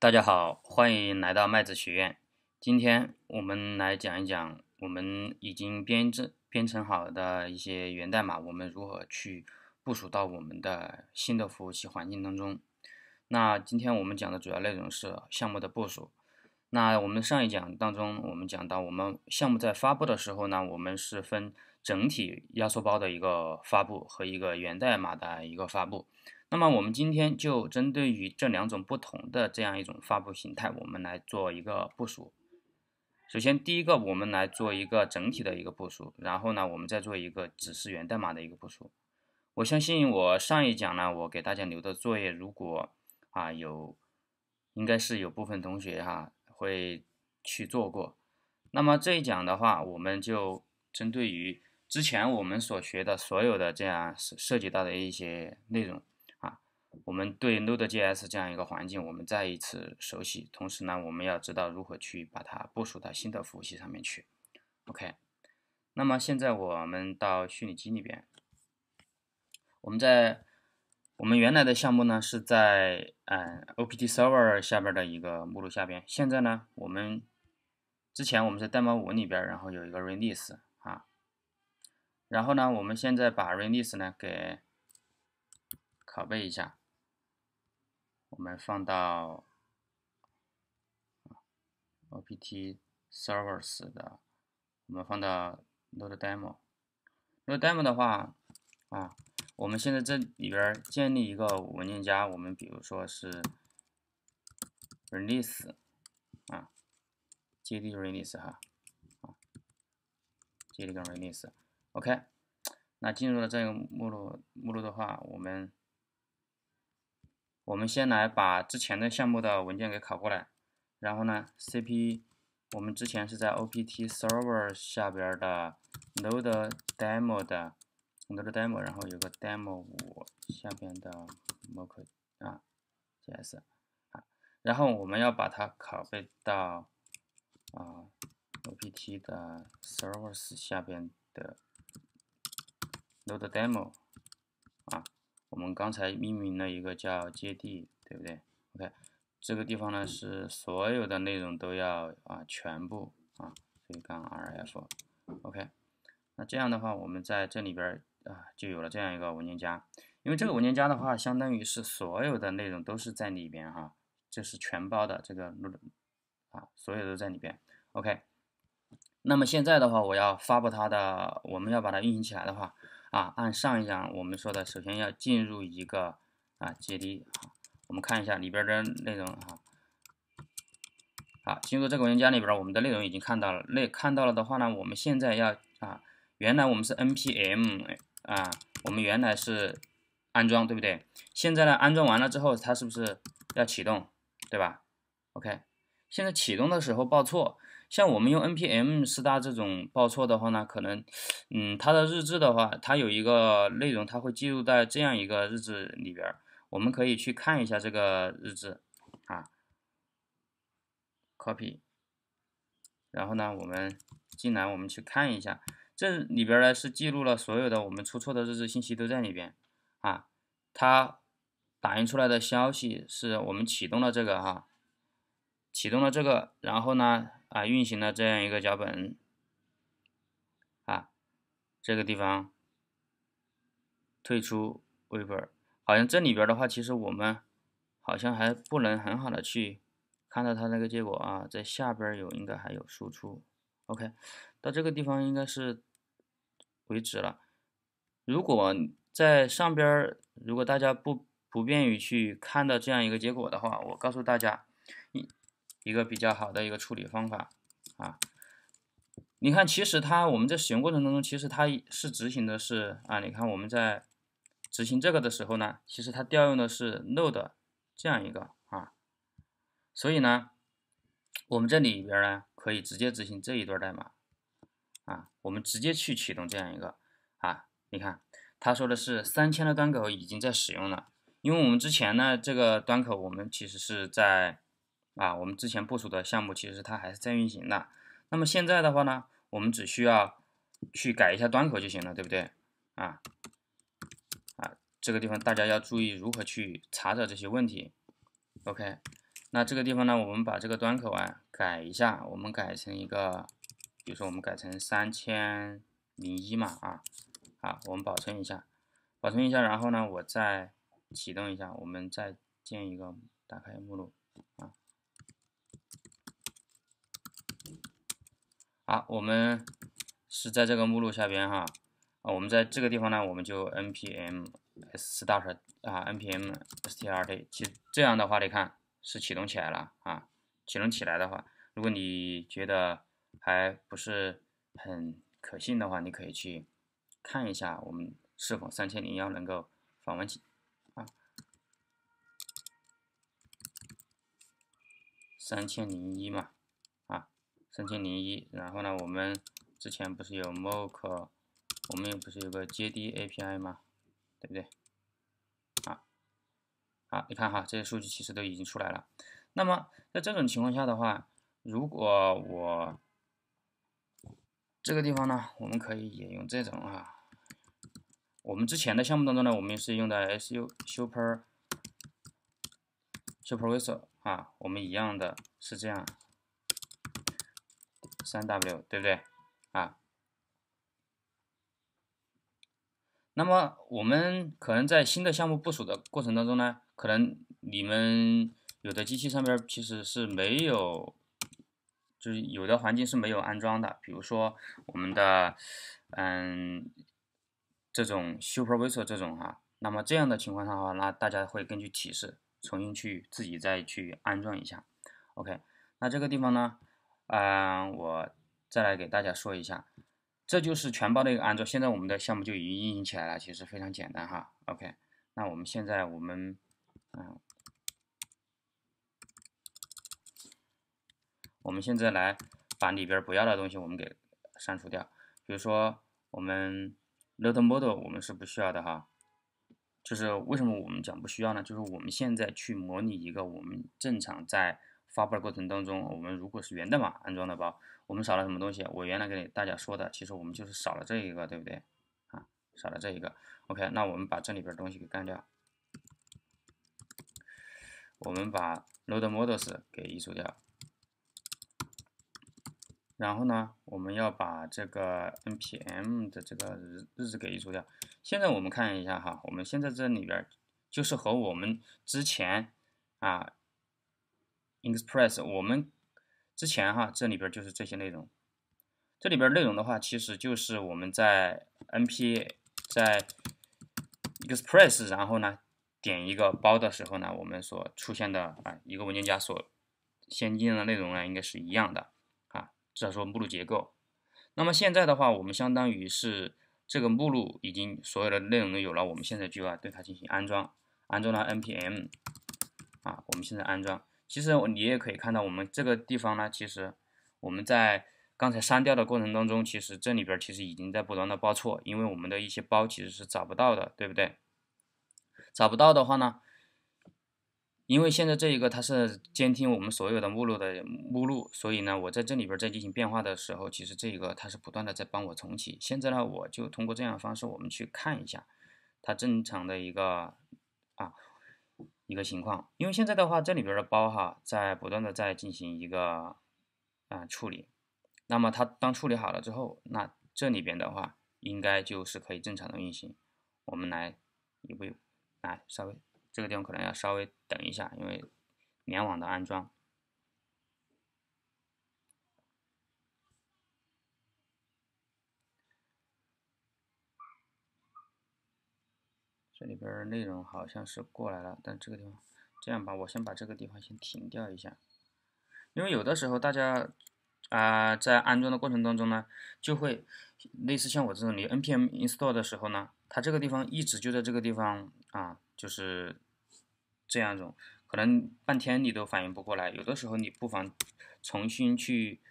大家好，欢迎来到麦子学院。今天我们来讲一讲我们已经编制、编程好的一些源代码，我们如何去部署到我们的新的服务器环境当中。那今天我们讲的主要内容是项目的部署。那我们上一讲当中，我们讲到我们项目在发布的时候呢，我们是分整体压缩包的一个发布和一个源代码的一个发布。那么我们今天就针对于这两种不同的这样一种发布形态，我们来做一个部署。首先，第一个我们来做一个整体的一个部署，然后呢，我们再做一个指示源代码的一个部署。我相信我上一讲呢，我给大家留的作业，如果啊有，应该是有部分同学哈会去做过。那么这一讲的话，我们就针对于之前我们所学的所有的这样涉涉及到的一些内容。我们对 Node.js 这样一个环境，我们再一次熟悉。同时呢，我们要知道如何去把它部署到新的服务器上面去。OK，那么现在我们到虚拟机里边。我们在我们原来的项目呢是在嗯，OPT Server 下边的一个目录下边。现在呢，我们之前我们在代码五里边，然后有一个 Release 啊，然后呢，我们现在把 Release 呢给拷贝一下。我们放到 o p t servers 的，我们放到 node demo，node demo 的话，啊，我们现在这里边建立一个文件夹，我们比如说是 release 啊，接地 release 哈，啊，接地跟 release，OK，那进入了这个目录目录的话，我们。我们先来把之前的项目的文件给拷过来，然后呢，CP，我们之前是在 OPT Server 下边的 Node Demo 的 Node Demo，然后有个 Demo 五下边的 Mock 啊，JS 啊，然后我们要把它拷贝到啊 OPT 的 Servers 下边的 Node Demo。我们刚才命名了一个叫接地，对不对？OK，这个地方呢是所有的内容都要啊全部啊，C 杠 RF，OK。那这样的话，我们在这里边啊就有了这样一个文件夹，因为这个文件夹的话，相当于是所有的内容都是在里边哈，这是全包的这个路啊，所有都在里边。OK。那么现在的话，我要发布它的，我们要把它运行起来的话。啊，按上一讲我们说的，首先要进入一个啊，阶梯啊，我们看一下里边的内容啊，好，进入这个文件夹里边，我们的内容已经看到了，那看到了的话呢，我们现在要啊，原来我们是 npm 啊，我们原来是安装对不对？现在呢，安装完了之后，它是不是要启动，对吧？OK，现在启动的时候报错。像我们用 NPM 四大这种报错的话呢，可能，嗯，它的日志的话，它有一个内容，它会记录在这样一个日志里边。我们可以去看一下这个日志，啊，copy，然后呢，我们进来我们去看一下，这里边呢是记录了所有的我们出错的日志信息都在里边，啊，它打印出来的消息是我们启动了这个哈，启动了这个，然后呢？啊，运行了这样一个脚本，啊，这个地方退出 Weibo，好像这里边的话，其实我们好像还不能很好的去看到它那个结果啊，在下边有应该还有输出，OK，到这个地方应该是为止了。如果在上边，如果大家不不便于去看到这样一个结果的话，我告诉大家。一个比较好的一个处理方法啊，你看，其实它我们在使用过程当中，其实它是执行的是啊，你看我们在执行这个的时候呢，其实它调用的是 node 这样一个啊，所以呢，我们这里边呢可以直接执行这一段代码啊，我们直接去启动这样一个啊，你看它说的是三千的端口已经在使用了，因为我们之前呢这个端口我们其实是在。啊，我们之前部署的项目其实它还是在运行的。那么现在的话呢，我们只需要去改一下端口就行了，对不对？啊啊，这个地方大家要注意如何去查找这些问题。OK，那这个地方呢，我们把这个端口啊改一下，我们改成一个，比如说我们改成三千零一嘛，啊啊，我们保存一下，保存一下，然后呢，我再启动一下，我们再建一个打开目录啊。好，我们是在这个目录下边哈，啊，我们在这个地方呢，我们就 npm start 啊，npm start，其这样的话，你看是启动起来了啊，启动起来的话，如果你觉得还不是很可信的话，你可以去看一下我们是否三千零一能够访问起啊，三千零一嘛。三千零一，然后呢？我们之前不是有 Mock，我们也不是有个 J D A P I 吗？对不对？啊，啊，你看哈，这些数据其实都已经出来了。那么在这种情况下的话，如果我这个地方呢，我们可以也用这种啊，我们之前的项目当中呢，我们是用的 S U Super Supervisor 啊，我们一样的是这样。三 W 对不对啊？那么我们可能在新的项目部署的过程当中呢，可能你们有的机器上边其实是没有，就是有的环境是没有安装的，比如说我们的嗯这种 Super v i s o r 这种哈，那么这样的情况上的话，那大家会根据提示重新去自己再去安装一下。OK，那这个地方呢？嗯，我再来给大家说一下，这就是全包的一个安装。现在我们的项目就已经运行起来了，其实非常简单哈。OK，那我们现在我们，嗯，我们现在来把里边不要的东西我们给删除掉。比如说我们 n o t e model 我们是不需要的哈，就是为什么我们讲不需要呢？就是我们现在去模拟一个我们正常在。发布的过程当中，我们如果是源代码安装的包，我们少了什么东西？我原来给大家说的，其实我们就是少了这一个，对不对？啊，少了这一个。OK，那我们把这里边东西给干掉，我们把 load models 给移除掉，然后呢，我们要把这个 npm 的这个日日志给移除掉。现在我们看一下哈，我们现在这里边就是和我们之前啊。Express，我们之前哈这里边就是这些内容，这里边内容的话，其实就是我们在 N P 在 Express，然后呢点一个包的时候呢，我们所出现的啊一个文件夹所先进的内容呢，应该是一样的啊，至少说目录结构。那么现在的话，我们相当于是这个目录已经所有的内容都有了，我们现在就要对它进行安装，安装了 N P M 啊，我们现在安装。其实你也可以看到，我们这个地方呢，其实我们在刚才删掉的过程当中，其实这里边其实已经在不断的报错，因为我们的一些包其实是找不到的，对不对？找不到的话呢，因为现在这一个它是监听我们所有的目录的目录，所以呢，我在这里边在进行变化的时候，其实这一个它是不断的在帮我重启。现在呢，我就通过这样的方式，我们去看一下它正常的一个啊。一个情况，因为现在的话，这里边的包哈在不断的在进行一个啊处理，那么它当处理好了之后，那这里边的话应该就是可以正常的运行。我们来一步来稍微这个地方可能要稍微等一下，因为联网的安装。这里边内容好像是过来了，但这个地方，这样吧，我先把这个地方先停掉一下，因为有的时候大家，啊，在安装的过程当中呢，就会类似像我这种，你 npm install 的时候呢，它这个地方一直就在这个地方啊，就是这样一种，可能半天你都反应不过来，有的时候你不妨重新去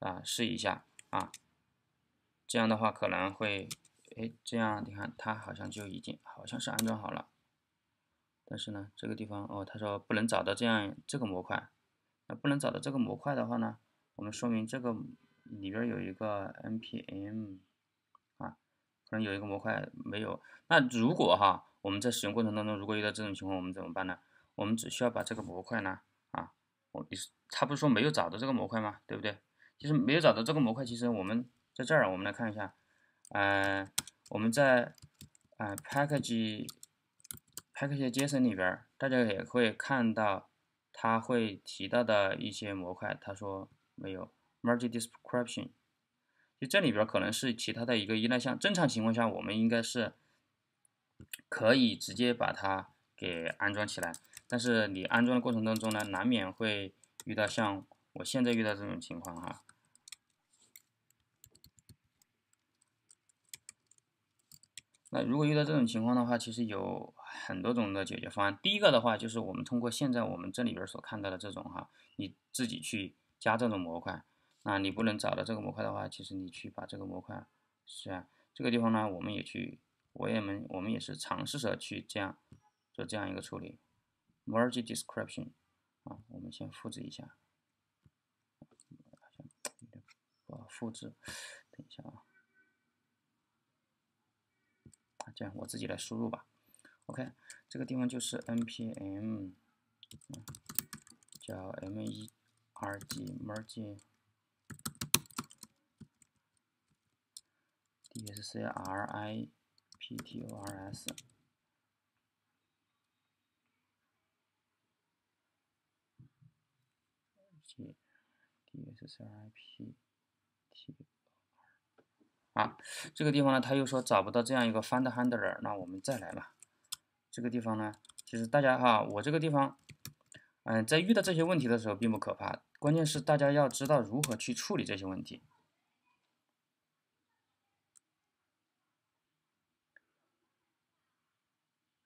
啊试一下啊，这样的话可能会。哎，这样你看，它好像就已经好像是安装好了，但是呢，这个地方哦，他说不能找到这样这个模块，那不能找到这个模块的话呢，我们说明这个里边有一个 npm 啊，可能有一个模块没有。那如果哈，我们在使用过程当中如果遇到这种情况，我们怎么办呢？我们只需要把这个模块呢，啊，我也他不是说没有找到这个模块吗？对不对？其实没有找到这个模块，其实我们在这儿，我们来看一下。嗯，我们在呃 package，package.json 里边，大家也会看到，它会提到的一些模块，它说没有 merge description，就这里边可能是其他的一个依赖项。正常情况下，我们应该是可以直接把它给安装起来，但是你安装的过程当中呢，难免会遇到像我现在遇到这种情况哈。那如果遇到这种情况的话，其实有很多种的解决方案。第一个的话，就是我们通过现在我们这里边所看到的这种哈，你自己去加这种模块。那你不能找到这个模块的话，其实你去把这个模块是啊，这个地方呢，我们也去，我也们我们也是尝试着去这样做这样一个处理，merge description 啊，我们先复制一下，我复制，等一下啊。这样我自己来输入吧。OK，这个地方就是 npm 叫 m e r g e m e r g e d s c r i p t o r s d s c r i p t o 啊，这个地方呢，他又说找不到这样一个 find handler，那我们再来吧。这个地方呢，其实大家哈，我这个地方，嗯，在遇到这些问题的时候并不可怕，关键是大家要知道如何去处理这些问题。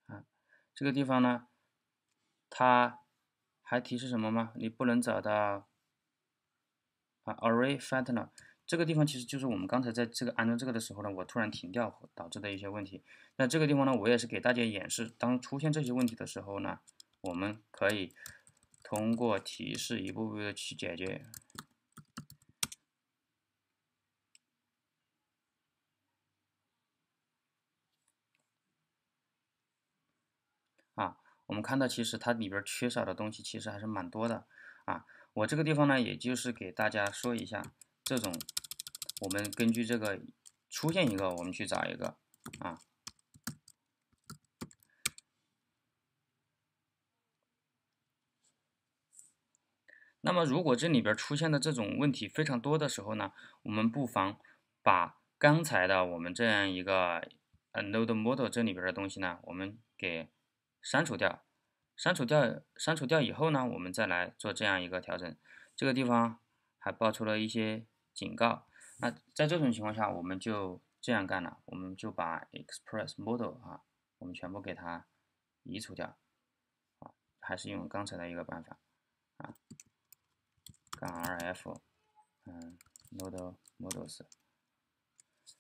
啊，这个地方呢，它还提示什么吗？你不能找到啊，array f a t e r 这个地方其实就是我们刚才在这个安装这个的时候呢，我突然停掉导致的一些问题。那这个地方呢，我也是给大家演示，当出现这些问题的时候呢，我们可以通过提示一步步的去解决。啊，我们看到其实它里边缺少的东西其实还是蛮多的。啊，我这个地方呢，也就是给大家说一下。这种，我们根据这个出现一个，我们去找一个啊。那么，如果这里边出现的这种问题非常多的时候呢，我们不妨把刚才的我们这样一个 n load model 这里边的东西呢，我们给删除掉。删除掉，删除掉以后呢，我们再来做这样一个调整。这个地方还爆出了一些。警告，那在这种情况下，我们就这样干了，我们就把 express model 啊，我们全部给它移除掉，还是用刚才的一个办法啊，杠 r f，嗯，model models，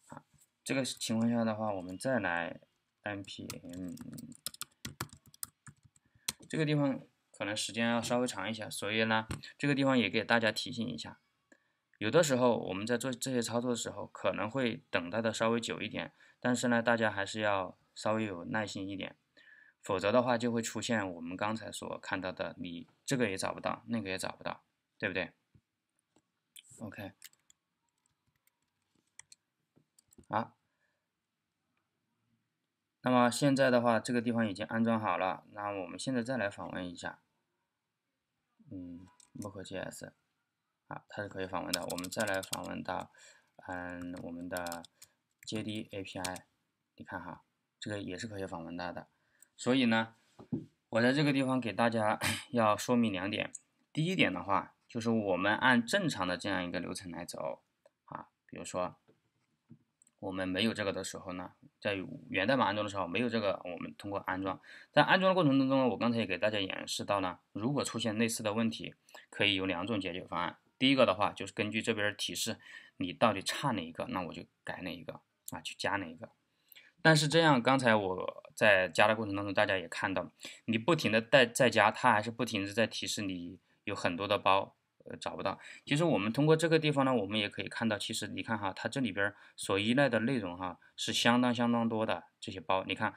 啊，这个情况下的话，我们再来 m p m，这个地方可能时间要稍微长一些，所以呢，这个地方也给大家提醒一下。有的时候我们在做这些操作的时候，可能会等待的稍微久一点，但是呢，大家还是要稍微有耐心一点，否则的话就会出现我们刚才所看到的，你这个也找不到，那个也找不到，对不对？OK，好，那么现在的话，这个地方已经安装好了，那我们现在再来访问一下，嗯，木盒 JS。啊，它是可以访问的。我们再来访问到，嗯，我们的 J D A P I，你看哈，这个也是可以访问到的。所以呢，我在这个地方给大家 要说明两点。第一点的话，就是我们按正常的这样一个流程来走啊。比如说，我们没有这个的时候呢，在源代码安装的时候没有这个，我们通过安装。在安装的过程当中呢，我刚才也给大家演示到呢，如果出现类似的问题，可以有两种解决方案。第一个的话就是根据这边的提示，你到底差哪一个，那我就改哪一个啊，去加哪一个。但是这样，刚才我在加的过程当中，大家也看到，你不停的在在加，它还是不停的在提示你有很多的包呃找不到。其实我们通过这个地方呢，我们也可以看到，其实你看哈，它这里边所依赖的内容哈是相当相当多的这些包，你看。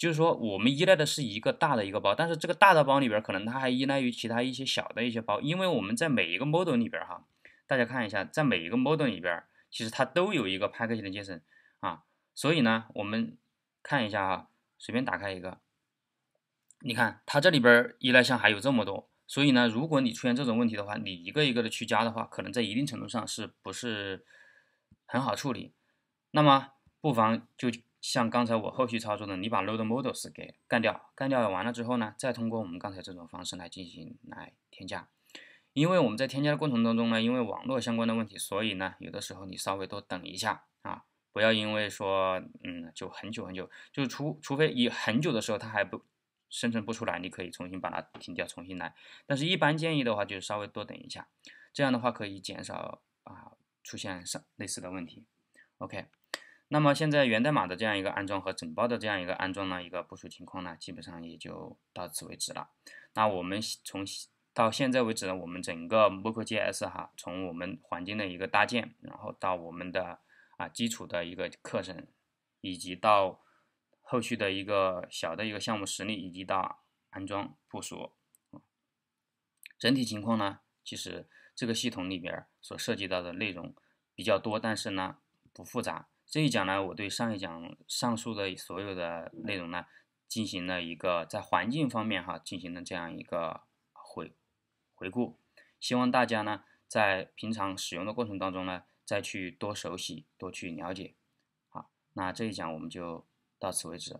就是说，我们依赖的是一个大的一个包，但是这个大的包里边可能它还依赖于其他一些小的一些包，因为我们在每一个 model 里边哈，大家看一下，在每一个 model 里边，其实它都有一个 package 的节省啊，所以呢，我们看一下哈，随便打开一个，你看它这里边依赖项还有这么多，所以呢，如果你出现这种问题的话，你一个一个的去加的话，可能在一定程度上是不是很好处理，那么不妨就。像刚才我后续操作的，你把 load models 给干掉，干掉完了之后呢，再通过我们刚才这种方式来进行来添加。因为我们在添加的过程当中呢，因为网络相关的问题，所以呢，有的时候你稍微多等一下啊，不要因为说嗯就很久很久，就除除非你很久的时候它还不生成不出来，你可以重新把它停掉，重新来。但是，一般建议的话，就是稍微多等一下，这样的话可以减少啊出现上类似的问题。OK。那么现在源代码的这样一个安装和整包的这样一个安装呢，一个部署情况呢，基本上也就到此为止了。那我们从到现在为止呢，我们整个 m o c o JS 哈，从我们环境的一个搭建，然后到我们的啊基础的一个课程，以及到后续的一个小的一个项目实例，以及到安装部署，整体情况呢，其实这个系统里边所涉及到的内容比较多，但是呢不复杂。这一讲呢，我对上一讲上述的所有的内容呢，进行了一个在环境方面哈进行了这样一个回回顾，希望大家呢在平常使用的过程当中呢，再去多熟悉，多去了解，好，那这一讲我们就到此为止。